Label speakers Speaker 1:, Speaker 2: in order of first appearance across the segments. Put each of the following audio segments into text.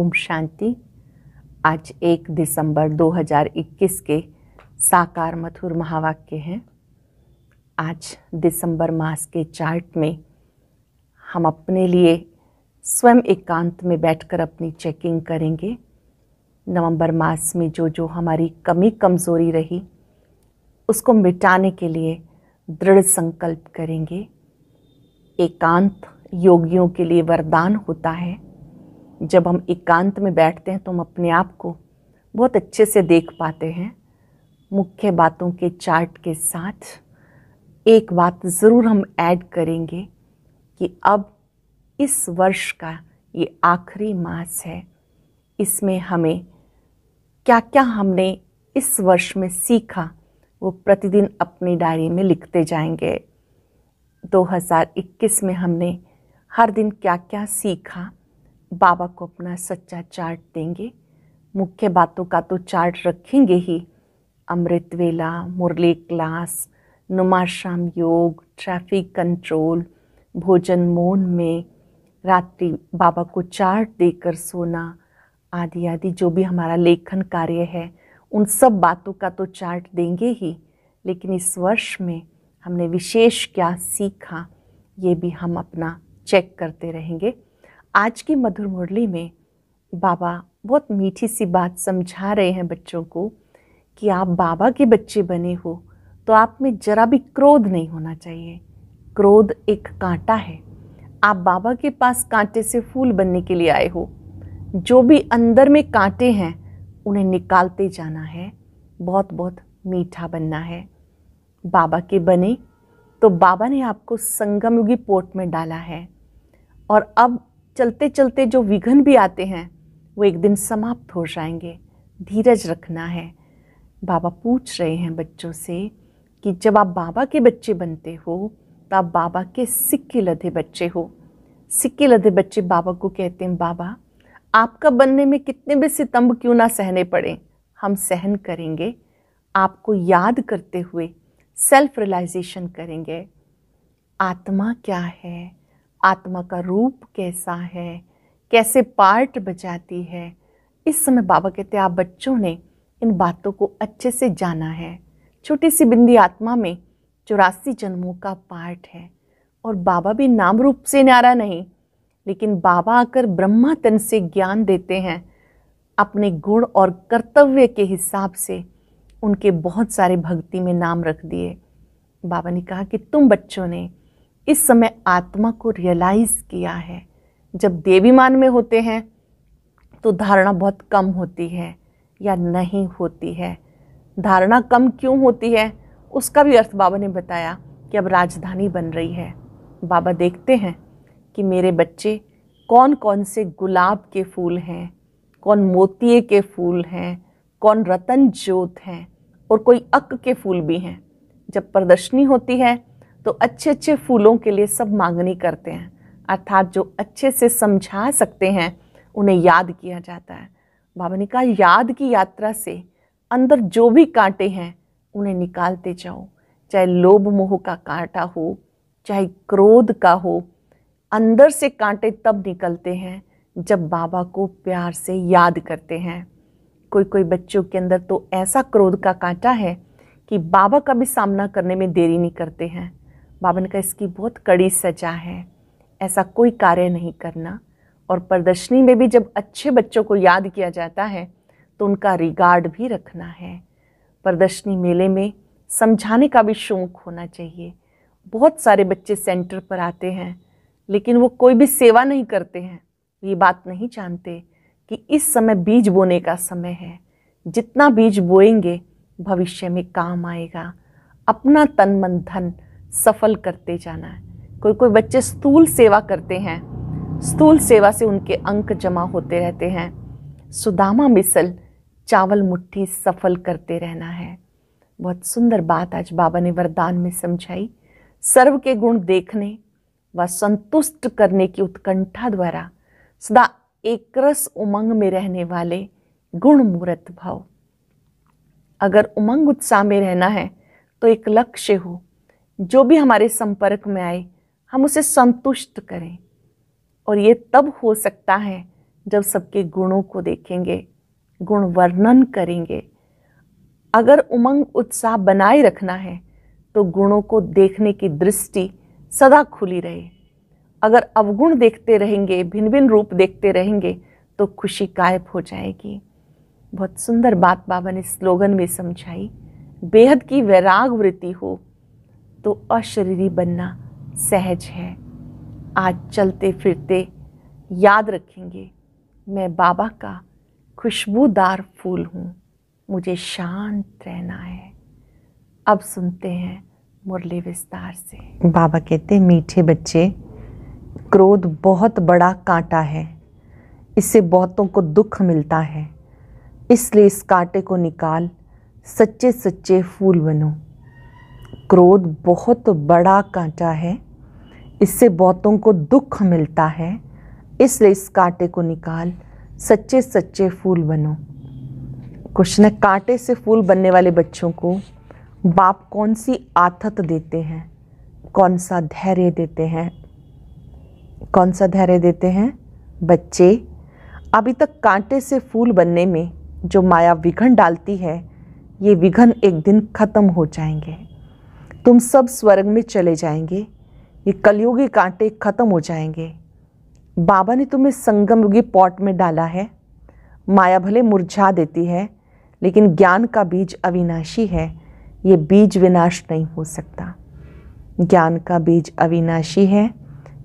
Speaker 1: ओम शांति आज एक दिसंबर 2021 के साकार मथुर महावाक्य हैं आज दिसंबर मास के चार्ट में हम अपने लिए स्वयं एकांत में बैठकर अपनी चेकिंग करेंगे नवंबर मास में जो जो हमारी कमी कमज़ोरी रही उसको मिटाने के लिए दृढ़ संकल्प करेंगे एकांत योगियों के लिए वरदान होता है जब हम एकांत में बैठते हैं तो हम अपने आप को बहुत अच्छे से देख पाते हैं मुख्य बातों के चार्ट के साथ एक बात ज़रूर हम ऐड करेंगे कि अब इस वर्ष का ये आखिरी मास है इसमें हमें क्या क्या हमने इस वर्ष में सीखा वो प्रतिदिन अपनी डायरी में लिखते जाएंगे 2021 में हमने हर दिन क्या क्या सीखा बाबा को अपना सच्चा चार्ट देंगे मुख्य बातों का तो चार्ट रखेंगे ही अमृत वेला मुरली क्लास नुमाश्राम योग ट्रैफिक कंट्रोल भोजन मोन में रात्रि बाबा को चार्ट देकर सोना आदि आदि जो भी हमारा लेखन कार्य है उन सब बातों का तो चार्ट देंगे ही लेकिन इस वर्ष में हमने विशेष क्या सीखा ये भी हम अपना चेक करते रहेंगे आज की मधुर मुरली में बाबा बहुत मीठी सी बात समझा रहे हैं बच्चों को कि आप बाबा के बच्चे बने हो तो आप में जरा भी क्रोध नहीं होना चाहिए क्रोध एक कांटा है आप बाबा के पास कांटे से फूल बनने के लिए आए हो जो भी अंदर में कांटे हैं उन्हें निकालते जाना है बहुत बहुत मीठा बनना है बाबा के बने तो बाबा ने आपको संगमयुगी पोर्ट में डाला है और अब चलते चलते जो विघन भी आते हैं वो एक दिन समाप्त हो जाएंगे धीरज रखना है बाबा पूछ रहे हैं बच्चों से कि जब आप बाबा के बच्चे बनते हो तो आप बाबा के सिक्के लधे बच्चे हो सिक्के लधे बच्चे बाबा को कहते हैं बाबा आपका बनने में कितने भी सितम्ब क्यों ना सहने पड़े हम सहन करेंगे आपको याद करते हुए सेल्फ रियलाइजेशन करेंगे आत्मा क्या है आत्मा का रूप कैसा है कैसे पार्ट बचाती है इस समय बाबा कहते आप बच्चों ने इन बातों को अच्छे से जाना है छोटी सी बिंदी आत्मा में चौरासी जन्मों का पार्ट है और बाबा भी नाम रूप से न्यारा नहीं लेकिन बाबा आकर ब्रह्मा तन से ज्ञान देते हैं अपने गुण और कर्तव्य के हिसाब से उनके बहुत सारे भक्ति में नाम रख दिए बाबा ने कहा कि तुम बच्चों ने इस समय आत्मा को रियलाइज़ किया है जब देवी मान में होते हैं तो धारणा बहुत कम होती है या नहीं होती है धारणा कम क्यों होती है उसका भी अर्थ बाबा ने बताया कि अब राजधानी बन रही है बाबा देखते हैं कि मेरे बच्चे कौन कौन से गुलाब के फूल हैं कौन मोतिए के फूल हैं कौन रतन ज्योत हैं और कोई अक के फूल भी हैं जब प्रदर्शनी होती है तो अच्छे अच्छे फूलों के लिए सब मांगनी करते हैं अर्थात जो अच्छे से समझा सकते हैं उन्हें याद किया जाता है बाबा ने कहा याद की यात्रा से अंदर जो भी कांटे हैं उन्हें निकालते जाओ चाहे लोभ मोह का कांटा हो चाहे क्रोध का हो अंदर से कांटे तब निकलते हैं जब बाबा को प्यार से याद करते हैं कोई कोई बच्चों के अंदर तो ऐसा क्रोध का कांटा है कि बाबा का भी सामना करने में देरी नहीं करते हैं बाबन का इसकी बहुत कड़ी सजा है ऐसा कोई कार्य नहीं करना और प्रदर्शनी में भी जब अच्छे बच्चों को याद किया जाता है तो उनका रिगार्ड भी रखना है प्रदर्शनी मेले में समझाने का भी शौक होना चाहिए बहुत सारे बच्चे सेंटर पर आते हैं लेकिन वो कोई भी सेवा नहीं करते हैं ये बात नहीं जानते कि इस समय बीज बोने का समय है जितना बीज बोएंगे भविष्य में काम आएगा अपना तन मन धन सफल करते जाना है कोई कोई बच्चे स्थूल सेवा करते हैं स्थूल सेवा से उनके अंक जमा होते रहते हैं सुदामा मिसल चावल मुट्ठी सफल करते रहना है बहुत सुंदर बात आज बाबा ने वरदान में समझाई सर्व के गुण देखने व संतुष्ट करने की उत्कंठा द्वारा सदा एकरस उमंग में रहने वाले गुण मूर्त भाव अगर उमंग उत्साह में रहना है तो एक लक्ष्य हो जो भी हमारे संपर्क में आए हम उसे संतुष्ट करें और ये तब हो सकता है जब सबके गुणों को देखेंगे गुण वर्णन करेंगे अगर उमंग उत्साह बनाए रखना है तो गुणों को देखने की दृष्टि सदा खुली रहे अगर अवगुण देखते रहेंगे भिन्न भिन्न रूप देखते रहेंगे तो खुशी गायब हो जाएगी बहुत सुंदर बात बाबा ने स्लोगन में समझाई बेहद की वैराग वृत्ति हो तो अशरीरी बनना सहज है आज चलते फिरते याद रखेंगे मैं बाबा का खुशबूदार फूल हूँ मुझे शांत रहना है अब सुनते हैं मुरली विस्तार से बाबा कहते हैं मीठे बच्चे क्रोध बहुत बड़ा कांटा है इससे बहुतों को दुख मिलता है इसलिए इस कांटे को निकाल सच्चे सच्चे फूल बनो क्रोध बहुत बड़ा कांटा है इससे बहुतों को दुख मिलता है इसलिए इस कांटे को निकाल सच्चे सच्चे फूल बनो न कांटे से फूल बनने वाले बच्चों को बाप कौन सी आथत देते हैं कौन सा धैर्य देते हैं कौन सा धैर्य देते हैं बच्चे अभी तक कांटे से फूल बनने में जो माया विघन डालती है ये विघन एक दिन ख़त्म हो जाएंगे तुम सब स्वर्ग में चले जाएंगे ये कलयुगी कांटे खत्म हो जाएंगे बाबा ने तुम्हें संगमयुगी पॉट में डाला है माया भले मुरझा देती है लेकिन ज्ञान का बीज अविनाशी है ये बीज विनाश नहीं हो सकता ज्ञान का बीज अविनाशी है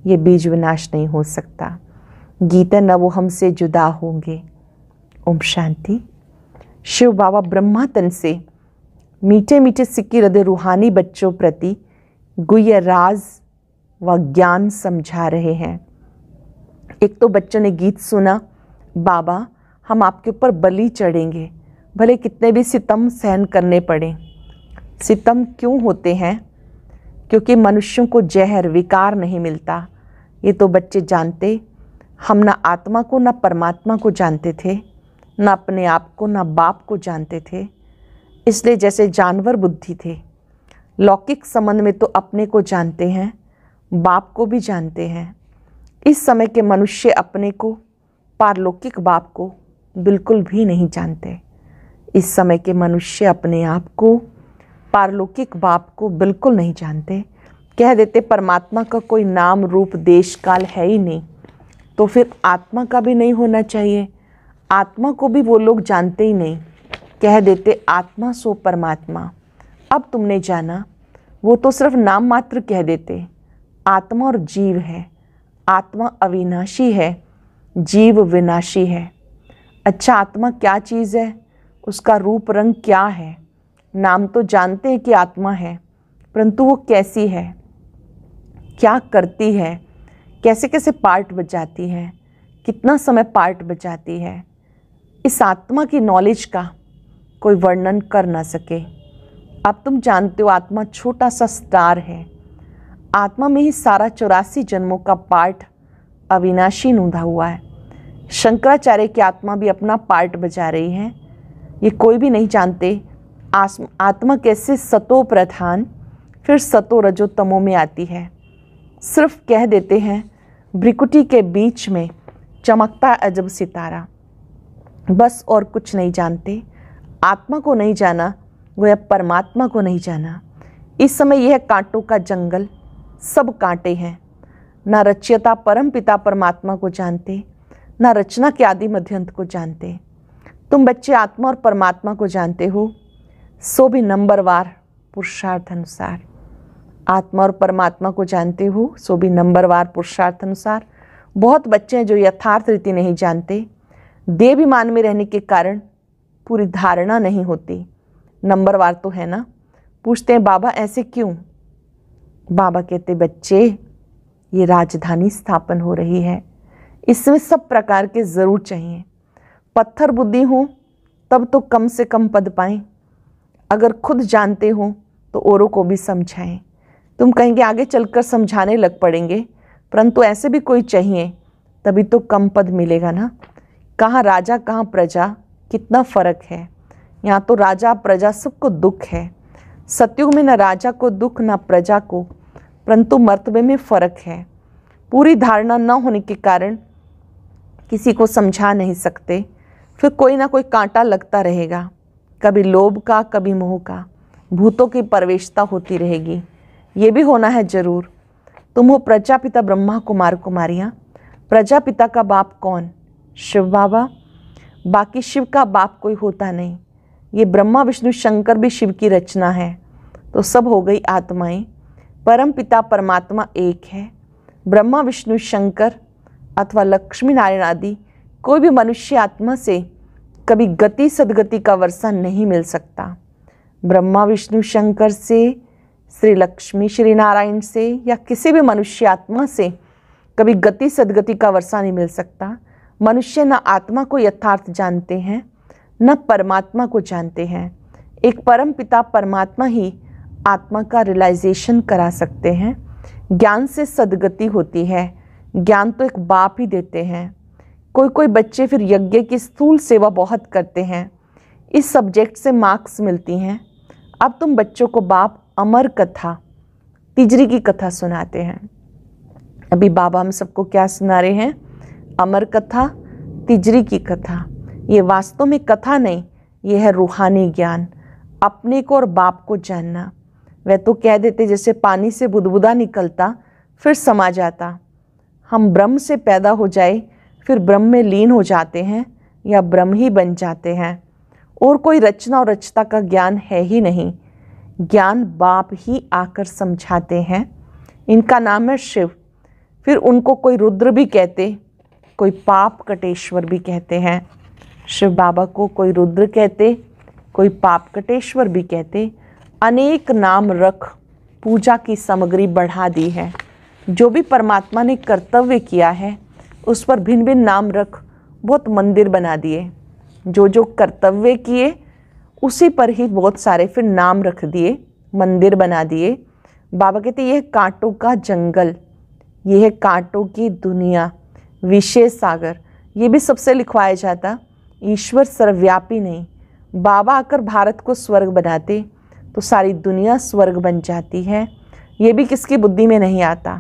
Speaker 1: ये बीज विनाश नहीं हो सकता गीता न वो हमसे जुदा होंगे ओम शांति शिव बाबा ब्रह्मा तन से मीठे मीठे सिक्की रदे रूहानी बच्चों प्रति गुह्य राज व ज्ञान समझा रहे हैं एक तो बच्चों ने गीत सुना बाबा हम आपके ऊपर बलि चढ़ेंगे भले कितने भी सितम सहन करने पड़े सितम क्यों होते हैं क्योंकि मनुष्यों को जहर विकार नहीं मिलता ये तो बच्चे जानते हम ना आत्मा को ना परमात्मा को जानते थे ना अपने आप को ना बाप को जानते थे इसलिए जैसे जानवर बुद्धि थे लौकिक संबंध में तो अपने को जानते हैं बाप को भी जानते हैं इस समय के मनुष्य अपने को पारलौकिक बाप को बिल्कुल भी नहीं जानते इस समय के मनुष्य अपने आप को पारलौकिक बाप को बिल्कुल नहीं जानते कह देते परमात्मा का कोई नाम रूप देश काल है ही नहीं तो फिर आत्मा का भी नहीं होना चाहिए आत्मा को भी वो लोग जानते ही नहीं कह देते आत्मा सो परमात्मा अब तुमने जाना वो तो सिर्फ नाम मात्र कह देते आत्मा और जीव है आत्मा अविनाशी है जीव विनाशी है अच्छा आत्मा क्या चीज़ है उसका रूप रंग क्या है नाम तो जानते हैं कि आत्मा है परंतु वो कैसी है क्या करती है कैसे कैसे पार्ट बजाती है कितना समय पार्ट बजाती है इस आत्मा की नॉलेज का कोई वर्णन कर ना सके अब तुम जानते हो आत्मा छोटा सा स्टार है आत्मा में ही सारा चौरासी जन्मों का पार्ट अविनाशी नूंधा हुआ है शंकराचार्य की आत्मा भी अपना पार्ट बजा रही है ये कोई भी नहीं जानते आत्मा कैसे सतो प्रधान फिर सतो रजो तमो में आती है सिर्फ कह देते हैं ब्रिकुटी के बीच में चमकता अजब सितारा बस और कुछ नहीं जानते आत्मा को नहीं जाना वह परमात्मा को नहीं जाना इस समय यह कांटों का जंगल सब कांटे हैं ना रचयता परम पिता परमात्मा को जानते ना रचना के आदि मध्यंत को जानते तुम बच्चे आत्मा और परमात्मा को जानते हो सो भी नंबरवार पुरुषार्थ अनुसार आत्मा और परमात्मा को जानते हो सो भी नंबरवार पुरुषार्थ अनुसार बहुत बच्चे हैं जो यथार्थ रीति नहीं जानते देवी मान में रहने के कारण पूरी धारणा नहीं होती नंबरवार तो है ना पूछते हैं बाबा ऐसे क्यों बाबा कहते बच्चे ये राजधानी स्थापन हो रही है इसमें सब प्रकार के ज़रूर चाहिए पत्थर बुद्धि हो तब तो कम से कम पद पाएं अगर खुद जानते हो तो औरों को भी समझाएं तुम कहेंगे आगे चलकर समझाने लग पड़ेंगे परंतु ऐसे भी कोई चाहिए तभी तो कम पद मिलेगा ना कहाँ राजा कहाँ प्रजा कितना फर्क है यहाँ तो राजा प्रजा सबको दुख है सत्युग में न राजा को दुख न प्रजा को परंतु मर्तबे में फ़र्क है पूरी धारणा न होने के कारण किसी को समझा नहीं सकते फिर कोई ना कोई कांटा लगता रहेगा कभी लोभ का कभी मोह का भूतों की परवेशता होती रहेगी ये भी होना है जरूर तुम हो प्रजापिता ब्रह्मा कुमार कुमारियाँ प्रजापिता का बाप कौन शिव बाबा बाकी शिव का बाप कोई होता नहीं ये ब्रह्मा विष्णु शंकर भी शिव की रचना है तो सब हो गई आत्माएं परम पिता परमात्मा एक है ब्रह्मा विष्णु शंकर अथवा लक्ष्मी नारायण आदि कोई भी मनुष्य आत्मा से कभी गति सदगति का वर्षा नहीं मिल सकता ब्रह्मा विष्णु शंकर से श्री लक्ष्मी श्री नारायण से या किसी भी मनुष्य आत्मा से कभी गति सदगति का वर्षा नहीं मिल सकता मनुष्य न आत्मा को यथार्थ जानते हैं न परमात्मा को जानते हैं एक परम पिता परमात्मा ही आत्मा का रियलाइजेशन करा सकते हैं ज्ञान से सदगति होती है ज्ञान तो एक बाप ही देते हैं कोई कोई बच्चे फिर यज्ञ की स्थूल सेवा बहुत करते हैं इस सब्जेक्ट से मार्क्स मिलती हैं अब तुम बच्चों को बाप अमर कथा तिजरी की कथा सुनाते हैं अभी बाबा हम सबको क्या सुना रहे हैं अमर कथा तिजरी की कथा ये वास्तव में कथा नहीं ये है रूहानी ज्ञान अपने को और बाप को जानना वह तो कह देते जैसे पानी से बुदबुदा निकलता फिर समा जाता हम ब्रह्म से पैदा हो जाए फिर ब्रह्म में लीन हो जाते हैं या ब्रह्म ही बन जाते हैं और कोई रचना और रचता का ज्ञान है ही नहीं ज्ञान बाप ही आकर समझाते हैं इनका नाम है शिव फिर उनको कोई रुद्र भी कहते कोई पाप कटेश्वर भी कहते हैं शिव बाबा को कोई रुद्र कहते कोई पाप कटेश्वर भी कहते अनेक नाम रख पूजा की सामग्री बढ़ा दी है जो भी परमात्मा ने कर्तव्य किया है उस पर भिन्न भिन्न नाम रख बहुत मंदिर बना दिए जो जो कर्तव्य किए उसी पर ही बहुत सारे फिर नाम रख दिए मंदिर बना दिए बाबा कहते यह कांटों का जंगल यह कांटों की दुनिया विशेष सागर ये भी सबसे लिखवाया जाता ईश्वर सर्वव्यापी नहीं बाबा आकर भारत को स्वर्ग बनाते तो सारी दुनिया स्वर्ग बन जाती है ये भी किसकी बुद्धि में नहीं आता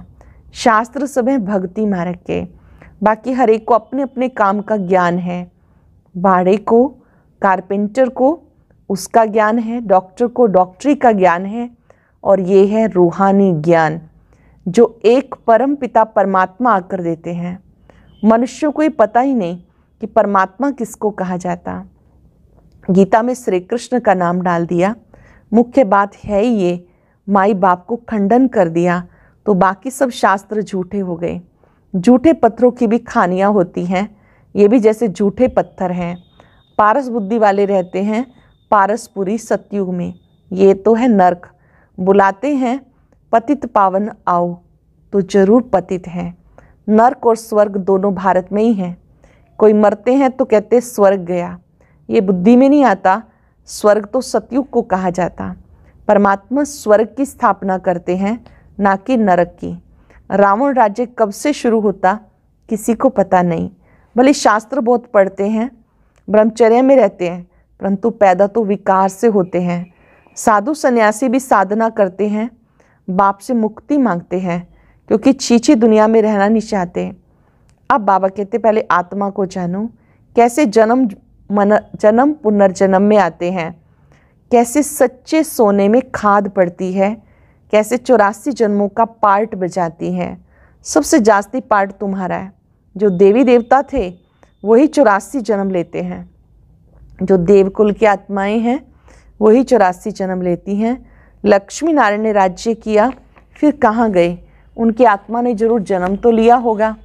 Speaker 1: शास्त्र सब है भक्ति मार्ग के बाकी हर एक को अपने अपने काम का ज्ञान है बाड़े को कारपेंटर को उसका ज्ञान है डॉक्टर को डॉक्टरी का ज्ञान है और ये है रूहानी ज्ञान जो एक परम पिता परमात्मा आकर देते हैं मनुष्यों को ये पता ही नहीं कि परमात्मा किसको कहा जाता गीता में श्री कृष्ण का नाम डाल दिया मुख्य बात है ही ये माई बाप को खंडन कर दिया तो बाकी सब शास्त्र झूठे हो गए झूठे पत्थरों की भी खानियाँ होती हैं ये भी जैसे झूठे पत्थर हैं पारस बुद्धि वाले रहते हैं पारसपुरी सतयुग में ये तो है नरक बुलाते हैं पतित पावन आओ तो जरूर पतित हैं नर्क और स्वर्ग दोनों भारत में ही हैं कोई मरते हैं तो कहते स्वर्ग गया ये बुद्धि में नहीं आता स्वर्ग तो सतयुग को कहा जाता परमात्मा स्वर्ग की स्थापना करते हैं ना कि नरक की रावण राज्य कब से शुरू होता किसी को पता नहीं भले शास्त्र बहुत पढ़ते हैं ब्रह्मचर्य में रहते हैं परंतु पैदा तो विकार से होते हैं साधु सन्यासी भी साधना करते हैं बाप से मुक्ति मांगते हैं क्योंकि चीची दुनिया में रहना नहीं चाहते अब बाबा कहते पहले आत्मा को जानो कैसे जन्म मन जन्म पुनर्जन्म में आते हैं कैसे सच्चे सोने में खाद पड़ती है कैसे चौरासी जन्मों का पार्ट बजाती है सबसे जास्ती पार्ट तुम्हारा है जो देवी देवता थे वही चौरासी जन्म लेते हैं जो देवकुल की आत्माएं हैं वही चौरासी जन्म लेती हैं लक्ष्मी नारायण ने राज्य किया फिर कहाँ गए उनकी आत्मा ने जरूर जन्म तो लिया होगा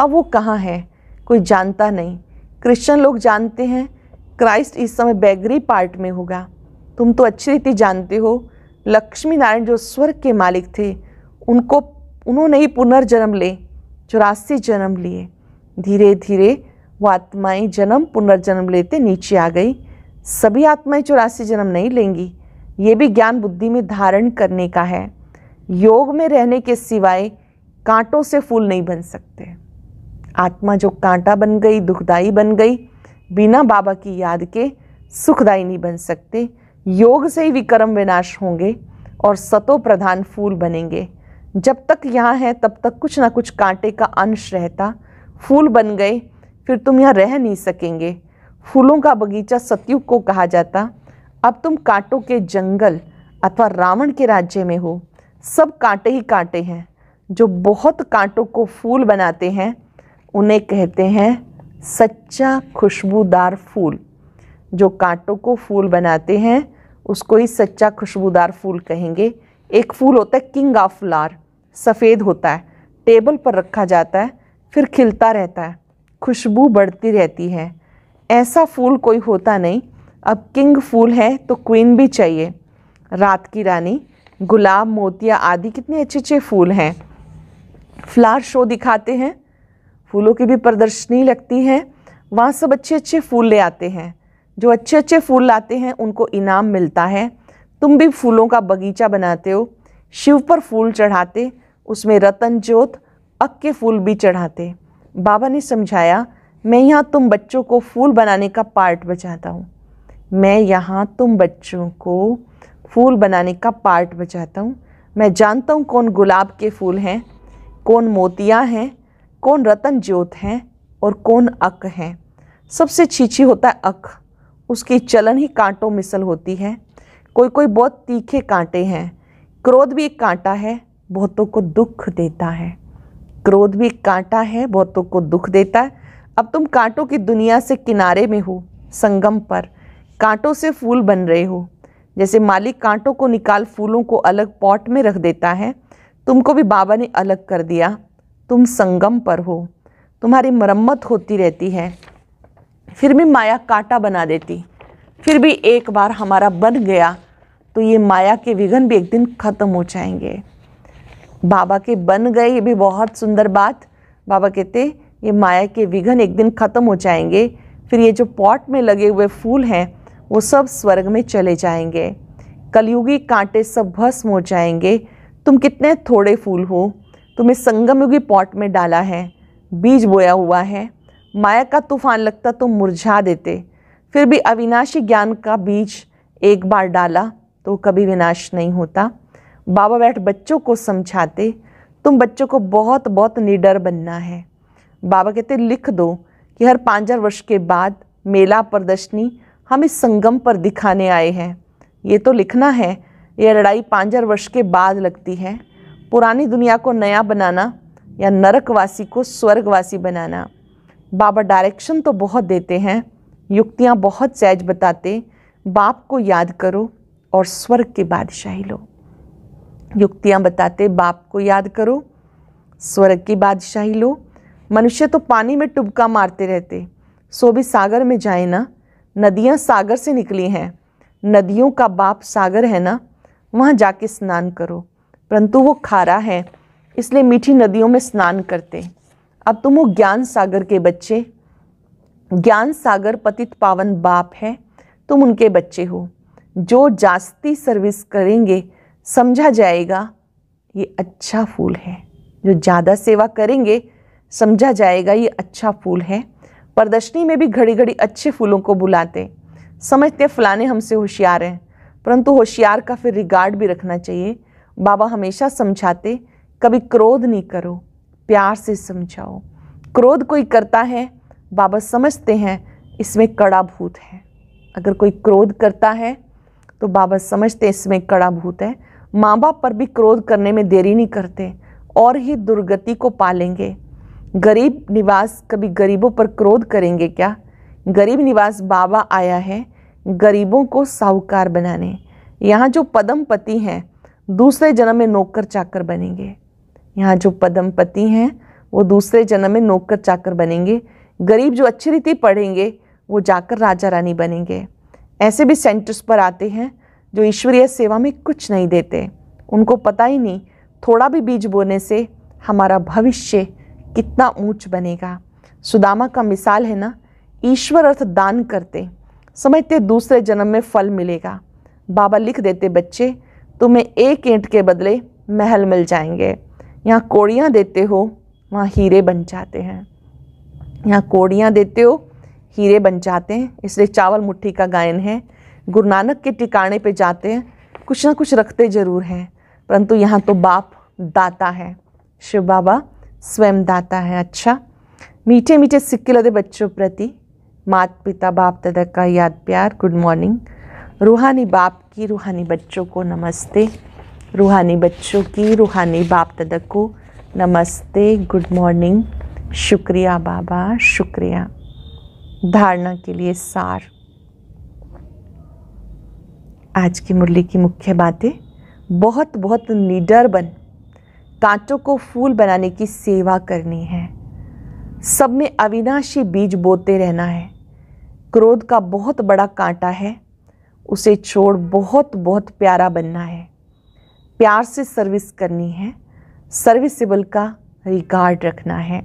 Speaker 1: अब वो कहाँ है कोई जानता नहीं क्रिश्चियन लोग जानते हैं क्राइस्ट इस समय बैगरी पार्ट में होगा तुम तो अच्छी रीति जानते हो लक्ष्मी नारायण जो स्वर्ग के मालिक थे उनको उन्होंने ही पुनर्जन्म ले चौरासी जन्म लिए धीरे धीरे वो आत्माएं जन्म पुनर्जन्म लेते नीचे आ गई सभी आत्माएं चौरासी जन्म नहीं लेंगी ये भी ज्ञान बुद्धि में धारण करने का है योग में रहने के सिवाय कांटों से फूल नहीं बन सकते आत्मा जो कांटा बन गई दुखदाई बन गई बिना बाबा की याद के सुखदाई नहीं बन सकते योग से ही विक्रम विनाश होंगे और सतो प्रधान फूल बनेंगे जब तक यहाँ है तब तक कुछ ना कुछ कांटे का अंश रहता फूल बन गए फिर तुम यहाँ रह नहीं सकेंगे फूलों का बगीचा सतयुग को कहा जाता अब तुम कांटों के जंगल अथवा रावण के राज्य में हो सब कांटे ही कांटे हैं जो बहुत कांटों को फूल बनाते हैं उन्हें कहते हैं सच्चा खुशबूदार फूल जो कांटों को फूल बनाते हैं उसको ही सच्चा खुशबूदार फूल कहेंगे एक फूल होता है किंग ऑफ फ्लार सफ़ेद होता है टेबल पर रखा जाता है फिर खिलता रहता है खुशबू बढ़ती रहती है ऐसा फूल कोई होता नहीं अब किंग फूल है तो क्वीन भी चाहिए रात की रानी गुलाब मोतिया आदि कितने अच्छे अच्छे फूल हैं फ्लावर शो दिखाते हैं फूलों की भी प्रदर्शनी लगती है वहाँ सब अच्छे अच्छे फूल ले आते हैं जो अच्छे अच्छे फूल लाते हैं उनको इनाम मिलता है तुम भी फूलों का बगीचा बनाते हो शिव पर फूल चढ़ाते उसमें रतन ज्योत अक्के फूल भी चढ़ाते बाबा ने समझाया मैं यहाँ तुम बच्चों को फूल बनाने का पार्ट बचाता हूँ मैं यहाँ तुम बच्चों को फूल बनाने का पार्ट बचाता हूँ मैं जानता हूँ कौन गुलाब के फूल हैं कौन मोतियाँ हैं कौन रतन ज्योत हैं और कौन अक हैं सबसे छीछी होता है अक उसकी चलन ही कांटों मिसल होती है कोई कोई बहुत तीखे कांटे हैं क्रोध भी एक कांटा है बहुतों को दुख देता है क्रोध भी एक कांटा है बहुतों को दुख देता है अब तुम कांटों की दुनिया से किनारे में हो संगम पर कांटों से फूल बन रहे हो जैसे मालिक कांटों को निकाल फूलों को अलग पॉट में रख देता है तुमको भी बाबा ने अलग कर दिया तुम संगम पर हो तुम्हारी मरम्मत होती रहती है फिर भी माया कांटा बना देती फिर भी एक बार हमारा बन गया तो ये माया के विघन भी एक दिन ख़त्म हो जाएंगे बाबा के बन गए ये भी बहुत सुंदर बात बाबा कहते ये माया के विघन एक दिन ख़त्म हो जाएंगे फिर ये जो पॉट में लगे हुए फूल हैं वो सब स्वर्ग में चले जाएंगे कलयुगी कांटे सब भस्म हो जाएंगे तुम कितने थोड़े फूल हो तुम्हें संगमयुगी पॉट में डाला है बीज बोया हुआ है माया का तूफान लगता तो मुरझा देते फिर भी अविनाशी ज्ञान का बीज एक बार डाला तो कभी विनाश नहीं होता बाबा बैठ बच्चों को समझाते तुम बच्चों को बहुत बहुत निडर बनना है बाबा कहते लिख दो कि हर पाँच हज़ार वर्ष के बाद मेला प्रदर्शनी हम इस संगम पर दिखाने आए हैं ये तो लिखना है यह लड़ाई पाँच हजार वर्ष के बाद लगती है पुरानी दुनिया को नया बनाना या नरकवासी को स्वर्गवासी बनाना बाबा डायरेक्शन तो बहुत देते हैं युक्तियाँ बहुत सहज बताते बाप को याद करो और स्वर्ग की बादशाही लो युक्तियाँ बताते बाप को याद करो स्वर्ग की बादशाही लो मनुष्य तो पानी में टुबका मारते रहते सो भी सागर में जाए ना नदियाँ सागर से निकली हैं नदियों का बाप सागर है ना वहाँ जाके स्नान करो परंतु वो खारा है इसलिए मीठी नदियों में स्नान करते अब तुम वो ज्ञान सागर के बच्चे ज्ञान सागर पतित पावन बाप है तुम उनके बच्चे हो जो जास्ती सर्विस करेंगे समझा जाएगा ये अच्छा फूल है जो ज़्यादा सेवा करेंगे समझा जाएगा ये अच्छा फूल है प्रदर्शनी में भी घड़ी घड़ी अच्छे फूलों को बुलाते समझते फलाने हमसे होशियार हैं परंतु होशियार का फिर रिगार्ड भी रखना चाहिए बाबा हमेशा समझाते कभी क्रोध नहीं करो प्यार से समझाओ क्रोध कोई करता है बाबा समझते हैं इसमें कड़ा भूत है अगर कोई क्रोध करता है तो बाबा समझते हैं इसमें कड़ा भूत है माँ बाप पर भी क्रोध करने में देरी नहीं करते और ही दुर्गति को पालेंगे गरीब निवास कभी गरीबों पर क्रोध करेंगे क्या गरीब निवास बाबा आया है गरीबों को साहूकार बनाने यहाँ जो पदमपति हैं दूसरे जन्म में नौकर चाकर बनेंगे यहाँ जो पदमपति हैं वो दूसरे जन्म में नौकर चाकर बनेंगे गरीब जो अच्छी रीति पढ़ेंगे वो जाकर राजा रानी बनेंगे ऐसे भी सेंटर्स पर आते हैं जो ईश्वरीय सेवा में कुछ नहीं देते उनको पता ही नहीं थोड़ा भी बीज बोने से हमारा भविष्य कितना ऊंच बनेगा सुदामा का मिसाल है ना ईश्वर अर्थ दान करते समझते दूसरे जन्म में फल मिलेगा बाबा लिख देते बच्चे तुम्हें एक ईंट के बदले महल मिल जाएंगे यहाँ कोड़ियाँ देते हो वहाँ हीरे बन जाते हैं यहाँ कोड़ियाँ देते हो हीरे बन जाते हैं इसलिए चावल मुट्ठी का गायन है गुरु नानक के टिकाणे पे जाते हैं कुछ ना कुछ रखते ज़रूर हैं परंतु यहाँ तो बाप दाता है शिव बाबा स्वयं दाता है अच्छा मीठे मीठे सिक्के लदे बच्चों प्रति मात पिता बाप दादा का याद प्यार गुड मॉर्निंग रूहानी बाप की रूहानी बच्चों को नमस्ते रूहानी बच्चों की रूहानी बाप दादा को नमस्ते गुड मॉर्निंग शुक्रिया बाबा शुक्रिया धारणा के लिए सार आज की मुरली की मुख्य बातें बहुत बहुत निडर बन कांटों को फूल बनाने की सेवा करनी है सब में अविनाशी बीज बोते रहना है क्रोध का बहुत बड़ा कांटा है उसे छोड़ बहुत बहुत प्यारा बनना है प्यार से सर्विस करनी है सर्विसेबल का रिगार्ड रखना है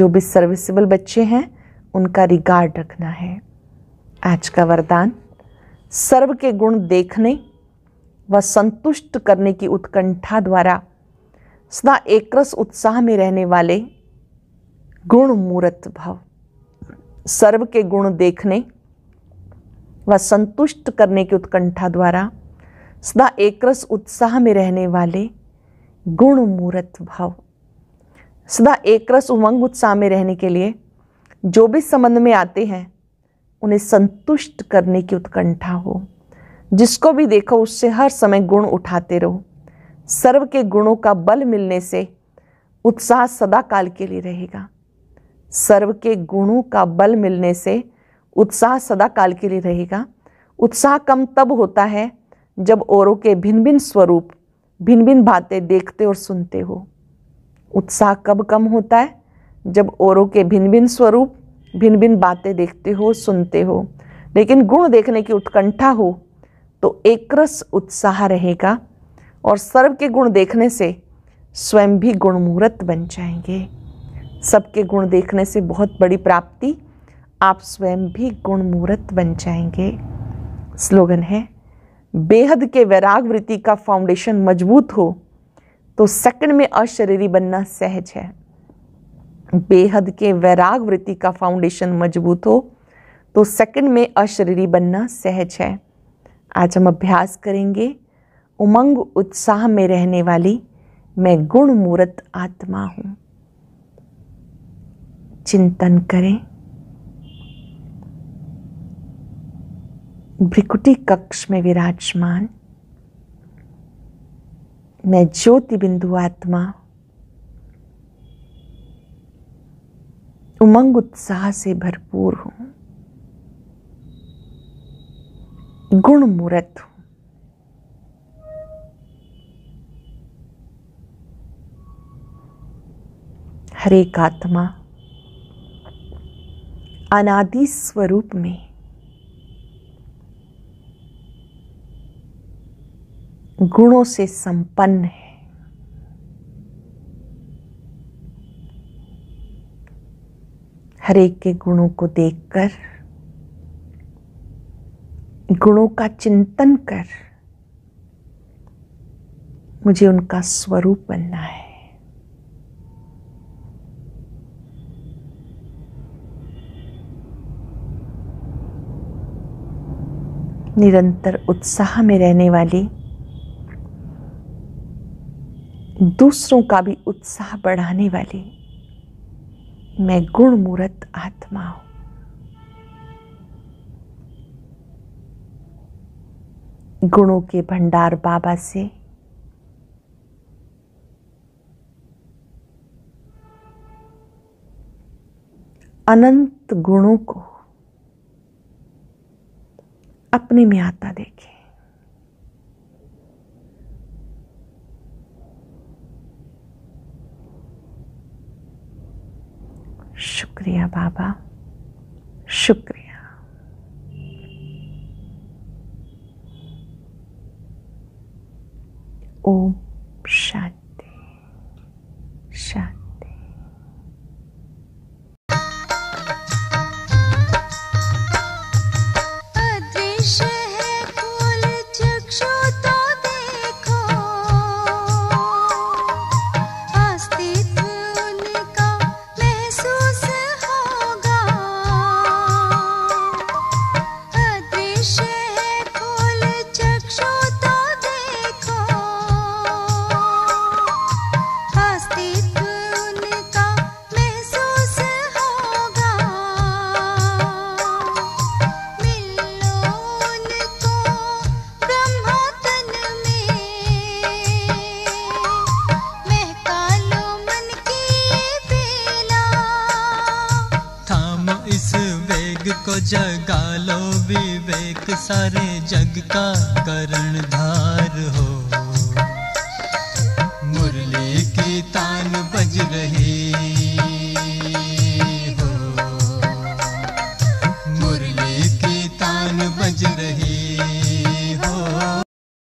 Speaker 1: जो भी सर्विसेबल बच्चे हैं उनका रिगार्ड रखना है आज का वरदान सर्व के गुण देखने व संतुष्ट करने की उत्कंठा द्वारा सदा एकरस उत्साह में रहने वाले गुण मूर्त भाव सर्व के गुण देखने व संतुष्ट करने की उत्कंठा द्वारा सदा एकरस उत्साह में रहने वाले गुण मूर्त भाव सदा एकरस उमंग उत्साह में रहने के लिए जो भी संबंध में आते हैं उन्हें संतुष्ट करने की उत्कंठा हो जिसको भी देखो उससे हर समय गुण उठाते रहो सर्व के गुणों का बल मिलने से उत्साह सदा काल के लिए रहेगा सर्व के गुणों का बल मिलने से उत्साह सदा काल के लिए रहेगा उत्साह कम तब होता है जब औरों के भिन्न भिन्न स्वरूप भिन्न भिन्न बातें देखते और सुनते हो उत्साह कब कम होता है जब औरों के भिन्न भिन्न स्वरूप भिन्न भिन्न बातें देखते हो सुनते हो लेकिन गुण देखने की उत्कंठा हो तो एकरस उत्साह रहेगा और सर्व के गुण देखने से स्वयं भी गुणमूर्त बन जाएंगे सबके गुण देखने से बहुत बड़ी प्राप्ति आप स्वयं भी गुणमूर्त बन जाएंगे स्लोगन है बेहद के वैराग वृत्ति का फाउंडेशन मजबूत हो तो सेकंड में अशरीरी बनना सहज है बेहद के वैराग वृत्ति का फाउंडेशन मजबूत हो तो सेकंड में अशरीरी बनना सहज है आज हम अभ्यास करेंगे उमंग उत्साह में रहने वाली मैं गुण मूर्त आत्मा हूं चिंतन करें भ्रिकुटी कक्ष में विराजमान मैं ज्योति बिंदु आत्मा उमंग उत्साह से भरपूर हूं गुण मूर्त हूं हर एक आत्मा अनादि स्वरूप में गुणों से संपन्न है हर एक के गुणों को देखकर गुणों का चिंतन कर मुझे उनका स्वरूप बनना है निरंतर उत्साह में रहने वाली दूसरों का भी उत्साह बढ़ाने वाली मैं गुणमूर्त आत्मा हूं गुणों के भंडार बाबा से अनंत गुणों को अपने में आता देखें शुक्रिया बाबा शुक्रिया ओम शांति